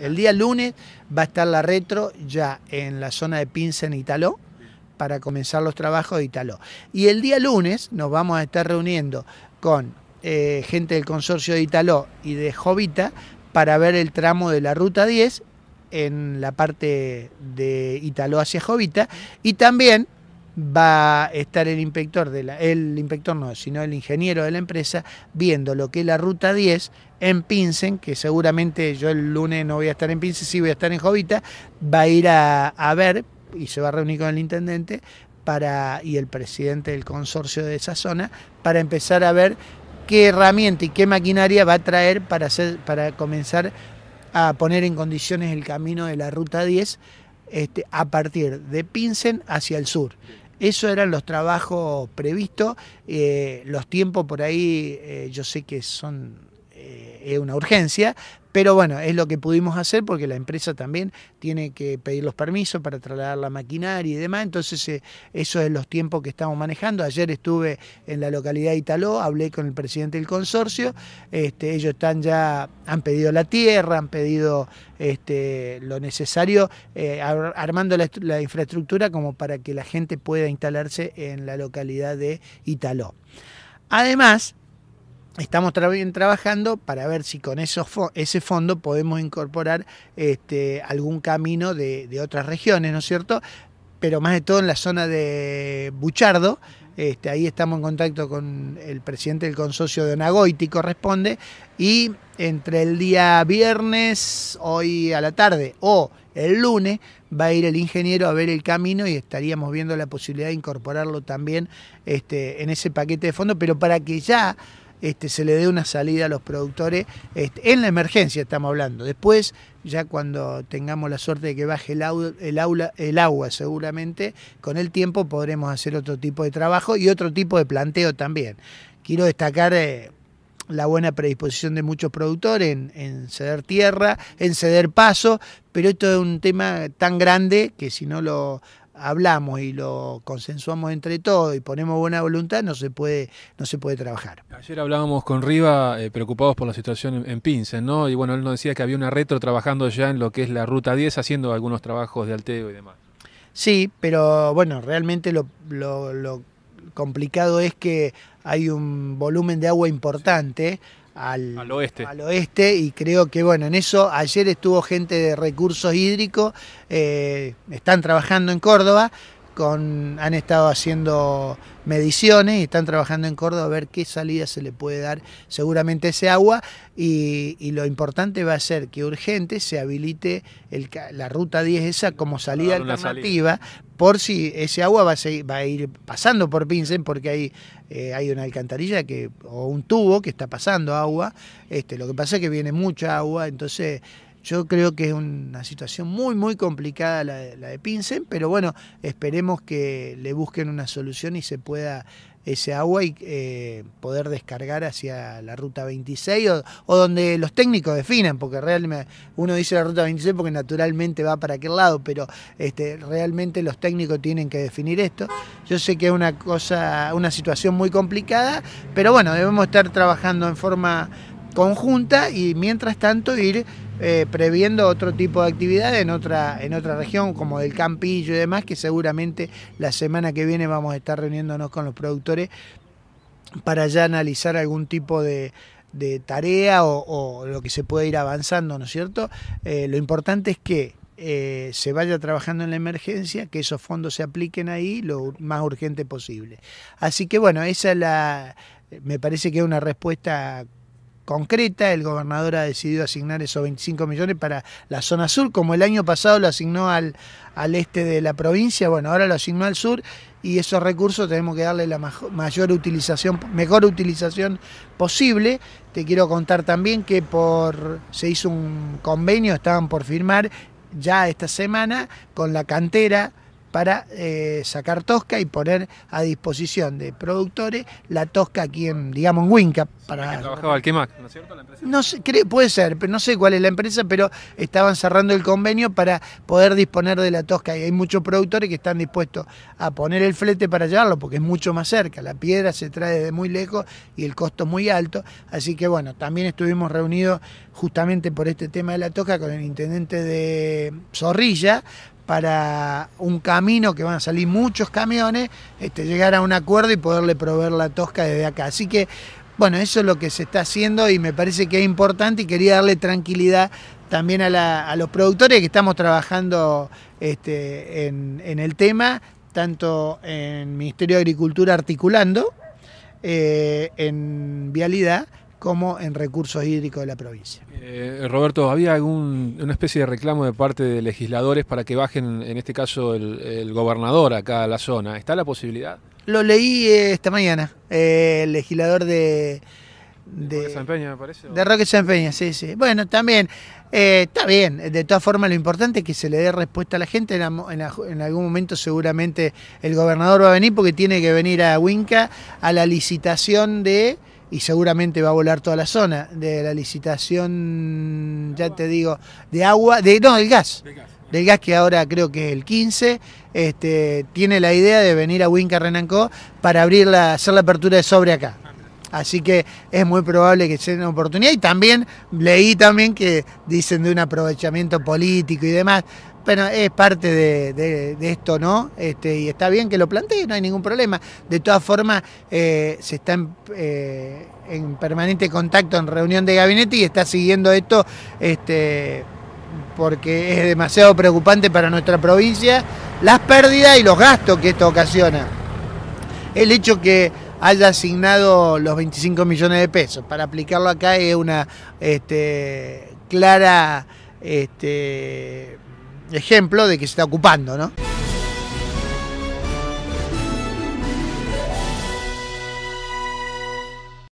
El día lunes va a estar la retro ya en la zona de Pinsen, en Italó para comenzar los trabajos de Italo. Y el día lunes nos vamos a estar reuniendo con eh, gente del consorcio de Italo y de Jovita para ver el tramo de la ruta 10 en la parte de Italo hacia Jovita y también va a estar el inspector, de la, el inspector no, sino el ingeniero de la empresa, viendo lo que es la ruta 10 en Pinsen, que seguramente yo el lunes no voy a estar en Pinsen, sí voy a estar en Jovita, va a ir a, ver y se va a reunir con el intendente para, y el presidente del consorcio de esa zona para empezar a ver qué herramienta y qué maquinaria va a traer para, hacer, para comenzar a poner en condiciones el camino de la ruta 10 este, a partir de Pinsen hacia el sur. Eso eran los trabajos previstos. Eh, los tiempos por ahí, eh, yo sé que son es una urgencia, pero bueno, es lo que pudimos hacer porque la empresa también tiene que pedir los permisos para trasladar la maquinaria y demás, entonces esos eh, eso es los tiempos que estamos manejando. Ayer estuve en la localidad de Italó, hablé con el presidente del consorcio, este, ellos están ya, han pedido la tierra, han pedido este, lo necesario, eh, armando la, la infraestructura como para que la gente pueda instalarse en la localidad de Italó. Además, Estamos también trabajando para ver si con esos ese fondo podemos incorporar este, algún camino de, otras regiones, ¿no es cierto? Pero más de todo en la zona de Buchardo, este, ahí estamos en contacto con el presidente del consorcio de Onagoiti, corresponde, y entre el día viernes, hoy a la tarde, o el lunes, va a ir el ingeniero a ver el camino y estaríamos viendo la posibilidad de incorporarlo también este, en ese paquete de fondo, pero para que ya este, se le dé una salida a los productores este, en la emergencia estamos hablando. Después, ya cuando tengamos la suerte de que baje el, agua seguramente, con el tiempo podremos hacer otro tipo de trabajo y otro tipo de planteo también. Quiero destacar... Eh, la buena predisposición de muchos productores en, ceder tierra, en ceder paso, pero esto es un tema tan grande que si no lo hablamos y lo consensuamos entre todos y ponemos buena voluntad, no se puede, no se puede trabajar. Ayer hablábamos con Riva eh, preocupados por la situación en, en ¿no? Y bueno, él nos decía que había una retro trabajando ya en lo que es la Ruta 10, haciendo algunos trabajos de alteo y demás. Sí, pero bueno, realmente lo complicado es que hay un volumen de agua importante, al, oeste. al, oeste. y creo que bueno, en eso ayer estuvo gente de recursos hídricos, eh, están trabajando en Córdoba, han estado haciendo mediciones y están trabajando en Córdoba a ver qué salida se le puede dar seguramente ese agua y, lo importante va a ser que urgente se habilite la ruta 10 esa como salida alternativa por si ese agua va a, ir pasando por Pincen porque hay, eh, hay una alcantarilla que, o un tubo que está pasando agua, este, lo que pasa es que viene mucha agua, entonces yo creo que es una situación muy, muy complicada la de, la Pinsen, pero bueno, esperemos que le busquen una solución y se pueda ese agua y eh, poder descargar hacia la ruta 26 o, donde los técnicos definan, porque realmente uno dice la ruta 26 porque naturalmente va para aquel lado, pero este, realmente los técnicos tienen que definir esto. Yo sé que es una cosa, una situación muy complicada, pero bueno, debemos estar trabajando en forma conjunta y mientras tanto ir eh, previendo otro tipo de actividades en otra, en otra región, como del Campillo y demás, que seguramente la semana que viene vamos a estar reuniéndonos con los productores para ya analizar algún tipo de, tarea o, lo que se pueda ir avanzando, ¿no es cierto? Eh, lo importante es que eh, se vaya trabajando en la emergencia, que esos fondos se apliquen ahí lo más urgente posible. Así que bueno, esa la, me parece que es una respuesta concreta. El gobernador ha decidido asignar esos 25 millones para la zona sur, como el año pasado lo asignó al, al este de la provincia, bueno, ahora lo asignó al sur y esos recursos tenemos que darle la mayor utilización, mejor utilización posible. Te quiero contar también que por se hizo un convenio, estaban por firmar ya esta semana con la cantera para eh, sacar tosca y poner a disposición de productores la tosca aquí en, digamos, en Winca. Para... trabajaba el ¿no es cierto? sé, puede ser, pero no sé cuál es la empresa, pero estaban cerrando el convenio para poder disponer de la tosca y hay muchos productores que están dispuestos a poner el flete para llevarlo porque es mucho más cerca, la piedra se trae de muy lejos y el costo es muy alto, así que bueno, también estuvimos reunidos justamente por este tema de la tosca con el intendente de Zorrilla para un camino que van a salir muchos camiones, este, llegar a un acuerdo y poderle proveer la tosca desde acá. Así que, bueno, eso es lo que se está haciendo y me parece que es importante y quería darle tranquilidad también a, los productores que estamos trabajando este, en, el tema, tanto en Ministerio de Agricultura articulando, eh, en Vialidad, como en recursos hídricos de la provincia. Eh, Roberto, ¿había algún, una especie de reclamo de parte de legisladores para que bajen, en este caso, el, gobernador acá a la zona? ¿Está la posibilidad? Lo leí eh, esta mañana, eh, el legislador de... De, Roque San Peña, me parece. De Roque San Peña, sí, sí. Bueno, también, está bien. De todas formas, lo importante es que se le dé respuesta a la gente. En, algún momento seguramente el gobernador va a venir porque tiene que venir a Huinca a la licitación de y seguramente va a volar toda la zona de la licitación, ya te digo, de agua, de no, del gas. Del gas que ahora creo que es el 15, este, tiene la idea de venir a Winca Renancó para abrir la, hacer la apertura de sobre acá. Así que es muy probable que sea una oportunidad. Y también leí también que dicen de un aprovechamiento político y demás. pero es parte de, esto, ¿no? Este, y está bien que lo plantee, no hay ningún problema. De todas formas, eh, se está eh, en, permanente contacto en reunión de gabinete y está siguiendo esto este, porque es demasiado preocupante para nuestra provincia las pérdidas y los gastos que esto ocasiona. El hecho que haya asignado los 25 millones de pesos. Para aplicarlo acá es una este, clara este, ejemplo de que se está ocupando, ¿no?